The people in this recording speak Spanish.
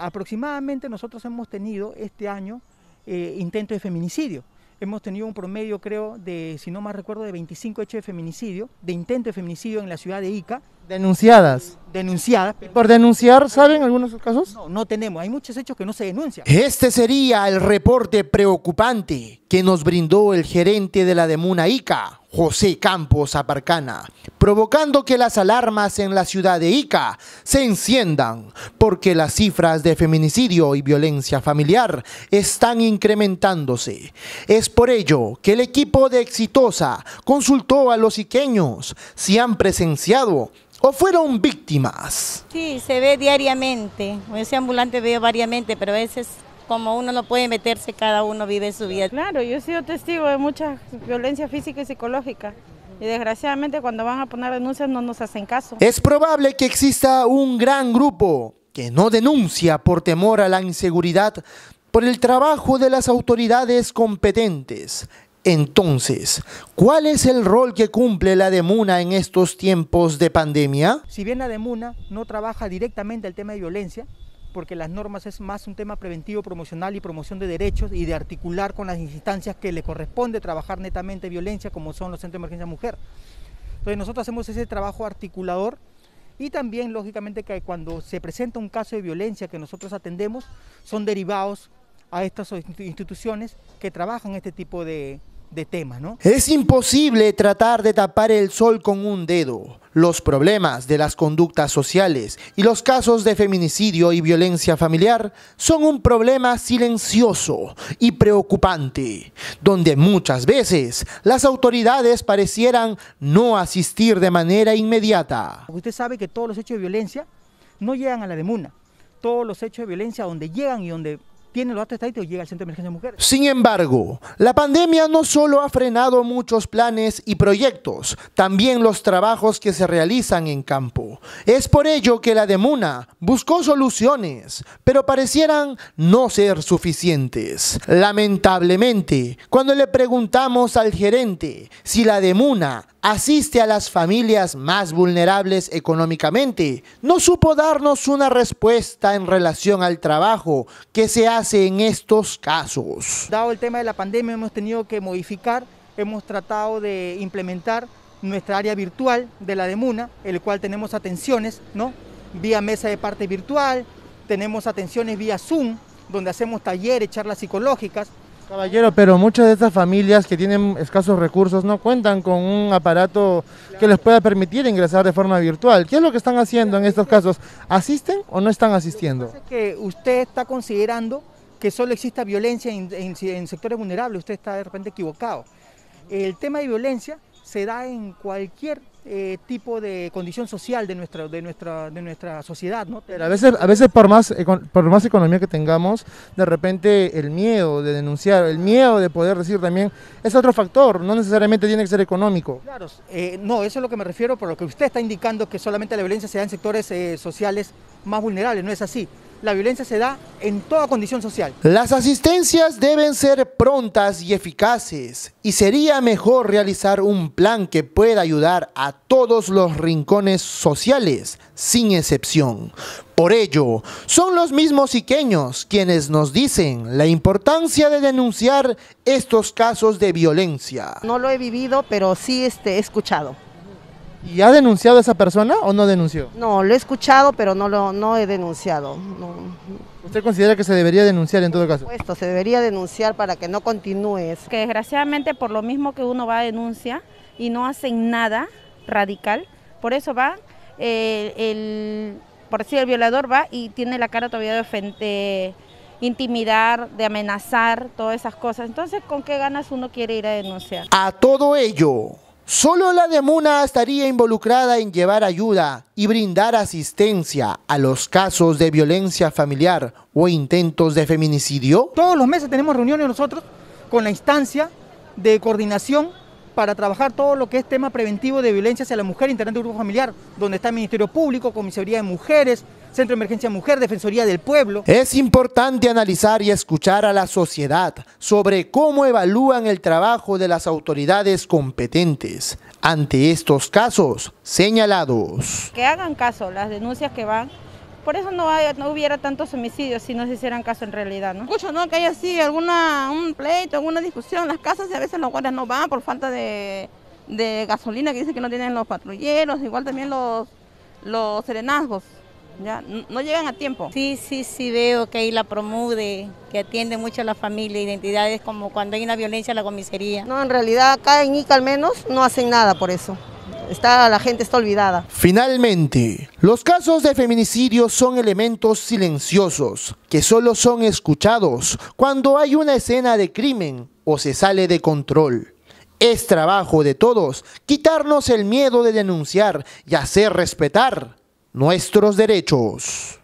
aproximadamente nosotros hemos tenido este año eh, intentos de feminicidio. Hemos tenido un promedio, creo, de, si no más recuerdo, de 25 hechos de feminicidio, de intento de feminicidio en la ciudad de Ica, Denunciadas. Denunciadas. ¿Por denunciar saben algunos casos? No, no tenemos. Hay muchos hechos que no se denuncian. Este sería el reporte preocupante que nos brindó el gerente de la demuna Ica, José Campos Aparcana, provocando que las alarmas en la ciudad de Ica se enciendan, porque las cifras de feminicidio y violencia familiar están incrementándose. Es por ello que el equipo de Exitosa consultó a los iqueños si han presenciado o fueron víctimas? Sí, se ve diariamente. Ese ambulante veo variamente, pero a veces como uno no puede meterse, cada uno vive su vida. Claro, yo he sido testigo de mucha violencia física y psicológica. Y desgraciadamente cuando van a poner denuncias no nos hacen caso. Es probable que exista un gran grupo que no denuncia por temor a la inseguridad por el trabajo de las autoridades competentes. Entonces, ¿cuál es el rol que cumple la DEMUNA en estos tiempos de pandemia? Si bien la DEMUNA no trabaja directamente el tema de violencia, porque las normas es más un tema preventivo, promocional y promoción de derechos y de articular con las instancias que le corresponde trabajar netamente violencia, como son los centros de emergencia mujer. Entonces nosotros hacemos ese trabajo articulador y también lógicamente que cuando se presenta un caso de violencia que nosotros atendemos son derivados a estas instituciones que trabajan este tipo de, temas. ¿no? Es imposible tratar de tapar el sol con un dedo. Los problemas de las conductas sociales y los casos de feminicidio y violencia familiar son un problema silencioso y preocupante, donde muchas veces las autoridades parecieran no asistir de manera inmediata. Usted sabe que todos los hechos de violencia no llegan a la demuna. Todos los hechos de violencia donde llegan y donde llega al Centro de Emergencia Sin embargo, la pandemia no solo ha frenado muchos planes y proyectos, también los trabajos que se realizan en campo. Es por ello que la DEMUNA buscó soluciones, pero parecieran no ser suficientes. Lamentablemente, cuando le preguntamos al gerente si la DEMUNA asiste a las familias más vulnerables económicamente, no supo darnos una respuesta en relación al trabajo que se hace en estos casos? Dado el tema de la pandemia, hemos tenido que modificar, hemos tratado de implementar nuestra área virtual de la DEMUNA, el cual tenemos atenciones, ¿no? Vía mesa de parte virtual, tenemos atenciones vía Zoom, donde hacemos talleres, charlas psicológicas, Caballero, pero muchas de estas familias que tienen escasos recursos no cuentan con un aparato que les pueda permitir ingresar de forma virtual. ¿Qué es lo que están haciendo en estos casos? ¿Asisten o no están asistiendo? que, usted está considerando que solo exista violencia en sectores vulnerables, usted está de repente equivocado. El tema de violencia se da en cualquier eh, tipo de condición social de nuestra de nuestra de nuestra sociedad ¿no? a veces a veces por más por más economía que tengamos de repente el miedo de denunciar el miedo de poder decir también es otro factor no necesariamente tiene que ser económico claro eh, no eso es lo que me refiero por lo que usted está indicando que solamente la violencia se da en sectores eh, sociales más vulnerables no es así la violencia se da en toda condición social. Las asistencias deben ser prontas y eficaces y sería mejor realizar un plan que pueda ayudar a todos los rincones sociales, sin excepción. Por ello, son los mismos iqueños quienes nos dicen la importancia de denunciar estos casos de violencia. No lo he vivido, pero sí este, he escuchado. ¿Y ha denunciado a esa persona o no denunció? No, lo he escuchado, pero no lo no he denunciado. ¿Usted considera que se debería denunciar en todo caso? Por supuesto, se debería denunciar para que no continúe Que desgraciadamente por lo mismo que uno va a denuncia y no hacen nada radical, por eso va eh, el, por decir, el violador va y tiene la cara todavía de, intimidar, de amenazar, todas esas cosas. Entonces, ¿con qué ganas uno quiere ir a denunciar? A todo ello. Solo la de Muna estaría involucrada en llevar ayuda y brindar asistencia a los casos de violencia familiar o intentos de feminicidio. Todos los meses tenemos reuniones nosotros con la instancia de coordinación para trabajar todo lo que es tema preventivo de violencia hacia la mujer, internet de grupo familiar, donde está el Ministerio Público, Comisaría de Mujeres, Centro de Emergencia Mujer, Defensoría del Pueblo. Es importante analizar y escuchar a la sociedad sobre cómo evalúan el trabajo de las autoridades competentes ante estos casos señalados. Que hagan caso las denuncias que van por eso no, hay, no hubiera tantos homicidios si no se hicieran caso en realidad, ¿no? Escucho, ¿no? Que hay así alguna, un pleito, alguna discusión las casas y a veces los guardias no van por falta de, gasolina que dicen que no tienen los patrulleros, igual también los, los serenazgos. Ya, no llegan a tiempo. Sí, sí, sí veo que ahí la promude, que atiende mucho a la familia, identidades como cuando hay una violencia la comisaría. No, en realidad acá en Ica al menos no hacen nada por eso. Está, la gente está olvidada. Finalmente, los casos de feminicidio son elementos silenciosos que solo son escuchados cuando hay una escena de crimen o se sale de control. Es trabajo de todos quitarnos el miedo de denunciar y hacer respetar nuestros derechos.